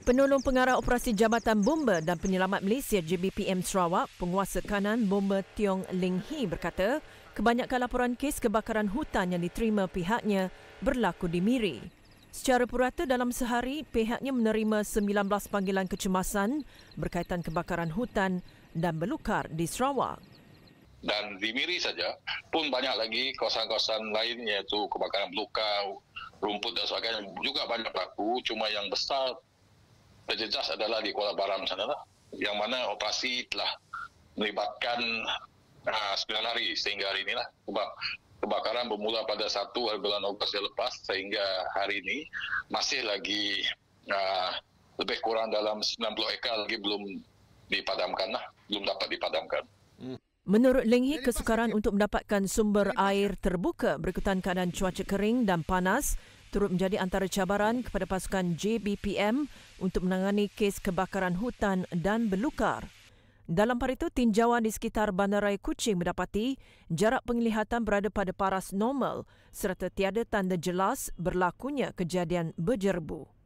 Penolong Pengarah Operasi Jabatan Bomba dan Penyelamat Malaysia JBPM Sarawak, penguasa kanan Bomba Tiong Ling Hee berkata, kebanyakan laporan kes kebakaran hutan yang diterima pihaknya berlaku di Miri. Secara purata dalam sehari, pihaknya menerima 19 panggilan kecemasan berkaitan kebakaran hutan dan belukar di Sarawak. Dan di Miri saja pun banyak lagi kawasan-kawasan lain iaitu kebakaran belukar, rumput dan sebagainya juga banyak laku. Cuma yang besar terjejas adalah di Kuala Baram sana lah. Yang mana operasi telah melibatkan uh, ah, 9 hari sehingga hari inilah. lah kebakaran bermula pada 1 bulan Ogos yang lepas sehingga hari ini masih lagi uh, lebih kurang dalam 90 ekar lagi belum dipadamkan lah. Belum dapat dipadamkan. Hmm. Menurut Lenghi, kesukaran untuk mendapatkan sumber air terbuka berikutan keadaan cuaca kering dan panas turut menjadi antara cabaran kepada pasukan JBPM untuk menangani kes kebakaran hutan dan belukar. Dalam hari itu, tinjauan di sekitar Bandarai Kuching mendapati jarak penglihatan berada pada paras normal serta tiada tanda jelas berlakunya kejadian berjerbu.